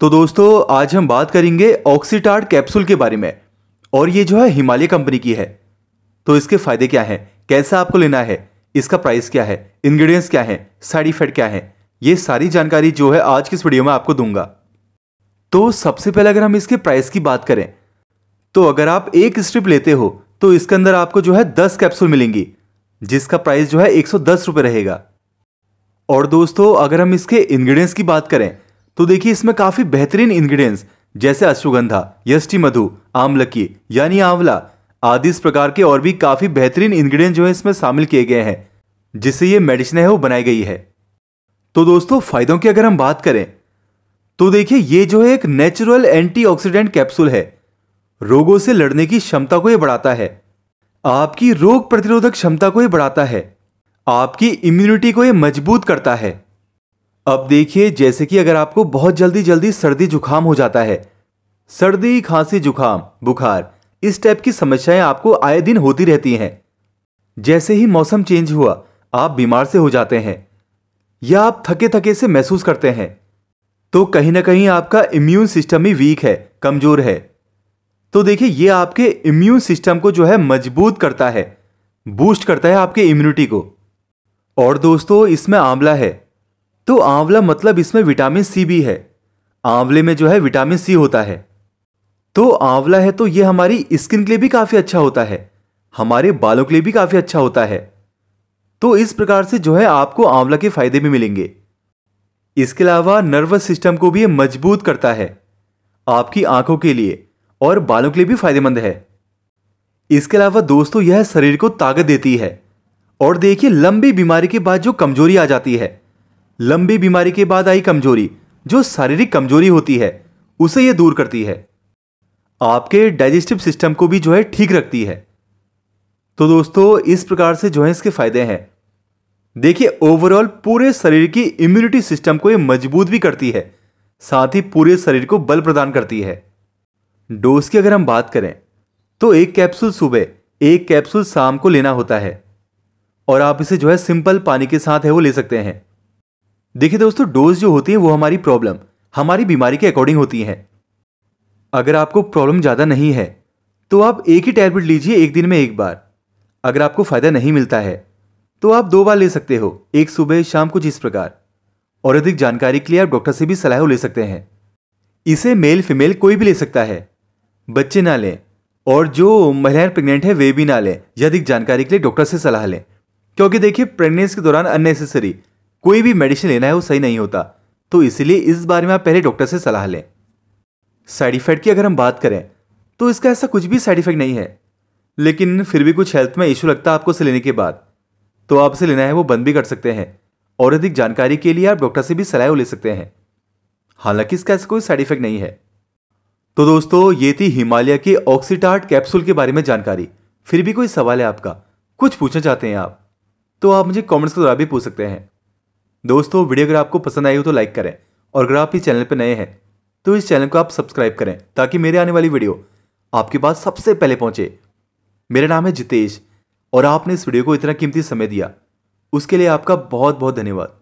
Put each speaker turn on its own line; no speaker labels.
तो दोस्तों आज हम बात करेंगे ऑक्सीटार्ड कैप्सूल के बारे में और ये जो है हिमालय कंपनी की है तो इसके फायदे क्या हैं कैसा आपको लेना है इसका प्राइस क्या है इंग्रेडिएंट्स क्या हैं साइड इफेक्ट क्या है ये सारी जानकारी जो है आज की इस वीडियो में आपको दूंगा तो सबसे पहले अगर हम इसके प्राइस की बात करें तो अगर आप एक स्ट्रिप लेते हो तो इसके अंदर आपको जो है दस कैप्सूल मिलेंगी जिसका प्राइस जो है एक सौ रहेगा और दोस्तों अगर हम इसके इंग्रेडिएंट्स की बात करें तो देखिए इसमें काफ़ी बेहतरीन इंग्रेडिएंट्स जैसे अश्वगंधा यष्टि मधु आमलकी यानी आंवला आदि इस प्रकार के और भी काफ़ी बेहतरीन इंग्रेडिएंट जो है इसमें शामिल किए गए हैं जिससे ये मेडिसिन है वो बनाई गई है तो दोस्तों फायदों की अगर हम बात करें तो देखिए ये जो है एक नेचुरल एंटीऑक्सीडेंट कैप्सूल है रोगों से लड़ने की क्षमता को यह बढ़ाता है आपकी रोग प्रतिरोधक क्षमता को यह बढ़ाता है आपकी इम्यूनिटी को यह मजबूत करता है अब देखिए जैसे कि अगर आपको बहुत जल्दी जल्दी सर्दी जुकाम हो जाता है सर्दी खांसी जुकाम बुखार इस टाइप की समस्याएं आपको आए दिन होती रहती हैं जैसे ही मौसम चेंज हुआ आप बीमार से हो जाते हैं या आप थके थके से महसूस करते हैं तो कहीं ना कहीं आपका इम्यून सिस्टम ही वीक है कमजोर है तो देखिए ये आपके इम्यून सिस्टम को जो है मजबूत करता है बूस्ट करता है आपके इम्यूनिटी को और दोस्तों इसमें आंवला है तो आंवला मतलब इसमें विटामिन सी भी है आंवले में जो है विटामिन सी होता है तो आंवला है तो ये हमारी स्किन के लिए भी काफ़ी अच्छा होता है हमारे बालों के लिए भी काफ़ी अच्छा होता है तो इस प्रकार से जो है आपको आंवला के फायदे भी मिलेंगे इसके अलावा नर्वस सिस्टम को भी मजबूत करता है आपकी आंखों के लिए और बालों के लिए भी फायदेमंद है इसके अलावा दोस्तों यह शरीर को ताकत देती है और देखिए लंबी बीमारी के बाद जो कमजोरी आ जाती है लंबी बीमारी के बाद आई कमजोरी जो शारीरिक कमजोरी होती है उसे ये दूर करती है आपके डाइजेस्टिव सिस्टम को भी जो है ठीक रखती है तो दोस्तों इस प्रकार से जो है इसके फायदे हैं देखिए ओवरऑल पूरे शरीर की इम्यूनिटी सिस्टम को ये मजबूत भी करती है साथ ही पूरे शरीर को बल प्रदान करती है डोज की अगर हम बात करें तो एक कैप्सूल सुबह एक कैप्सूल शाम को लेना होता है और आप इसे जो है सिंपल पानी के साथ है वो ले सकते हैं देखिए दोस्तों डोज जो होती है वो हमारी प्रॉब्लम हमारी बीमारी के अकॉर्डिंग होती है अगर आपको प्रॉब्लम ज़्यादा नहीं है तो आप एक ही टैबलेट लीजिए एक दिन में एक बार अगर आपको फ़ायदा नहीं मिलता है तो आप दो बार ले सकते हो एक सुबह शाम कुछ इस प्रकार और अधिक जानकारी के लिए आप डॉक्टर से भी सलाह ले सकते हैं इसे मेल फीमेल कोई भी ले सकता है बच्चे ना लें और जो महिलाएं प्रेग्नेंट है वे भी ना लें या अधिक जानकारी के लिए डॉक्टर से सलाह लें क्योंकि देखिए प्रेगनेंस के दौरान अननेसेसरी कोई भी मेडिसिन लेना है वो सही नहीं होता तो इसीलिए इस बारे में आप पहले डॉक्टर से सलाह लें साइड इफेक्ट की अगर हम बात करें तो इसका ऐसा कुछ भी साइड इफेक्ट नहीं है लेकिन फिर भी कुछ हेल्थ में इशू लगता है आपको से लेने के बाद तो आप इसे लेना है वो बंद भी कर सकते हैं और अधिक जानकारी के लिए आप डॉक्टर से भी सलाह ले सकते हैं हालांकि इसका ऐसा कोई साइड इफेक्ट नहीं है तो दोस्तों ये थी हिमालय के ऑक्सीटार्ट कैप्सूल के बारे में जानकारी फिर भी कोई सवाल है आपका कुछ पूछना चाहते हैं आप तो आप मुझे कमेंट्स के द्वारा भी पूछ सकते हैं दोस्तों वीडियो अगर आपको पसंद आई हो तो लाइक करें और अगर आप इस चैनल पर नए हैं तो इस चैनल को आप सब्सक्राइब करें ताकि मेरे आने वाली वीडियो आपके पास सबसे पहले पहुंचे मेरा नाम है जितेश और आपने इस वीडियो को इतना कीमती समय दिया उसके लिए आपका बहुत बहुत धन्यवाद